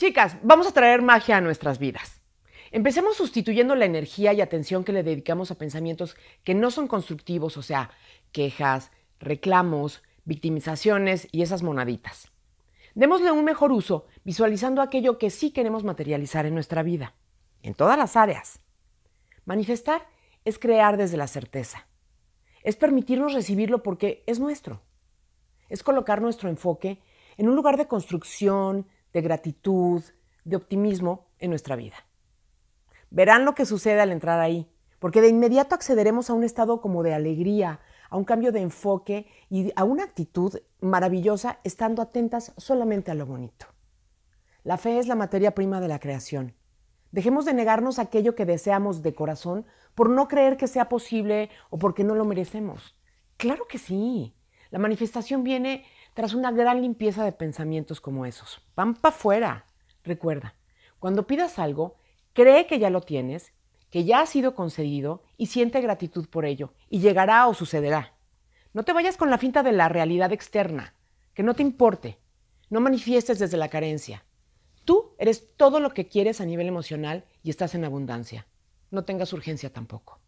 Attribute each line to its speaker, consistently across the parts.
Speaker 1: Chicas, vamos a traer magia a nuestras vidas. Empecemos sustituyendo la energía y atención que le dedicamos a pensamientos que no son constructivos, o sea, quejas, reclamos, victimizaciones y esas monaditas. Démosle un mejor uso visualizando aquello que sí queremos materializar en nuestra vida, en todas las áreas. Manifestar es crear desde la certeza. Es permitirnos recibirlo porque es nuestro. Es colocar nuestro enfoque en un lugar de construcción, de gratitud, de optimismo en nuestra vida. Verán lo que sucede al entrar ahí, porque de inmediato accederemos a un estado como de alegría, a un cambio de enfoque y a una actitud maravillosa estando atentas solamente a lo bonito. La fe es la materia prima de la creación. Dejemos de negarnos aquello que deseamos de corazón por no creer que sea posible o porque no lo merecemos. Claro que sí. La manifestación viene tras una gran limpieza de pensamientos como esos. ¡Pampa fuera. afuera. Recuerda, cuando pidas algo, cree que ya lo tienes, que ya ha sido concedido y siente gratitud por ello, y llegará o sucederá. No te vayas con la finta de la realidad externa, que no te importe. No manifiestes desde la carencia. Tú eres todo lo que quieres a nivel emocional y estás en abundancia. No tengas urgencia tampoco.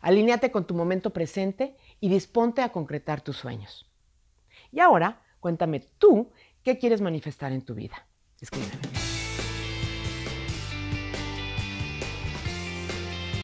Speaker 1: Alineate con tu momento presente y disponte a concretar tus sueños. Y ahora, cuéntame tú qué quieres manifestar en tu vida. Escríbeme.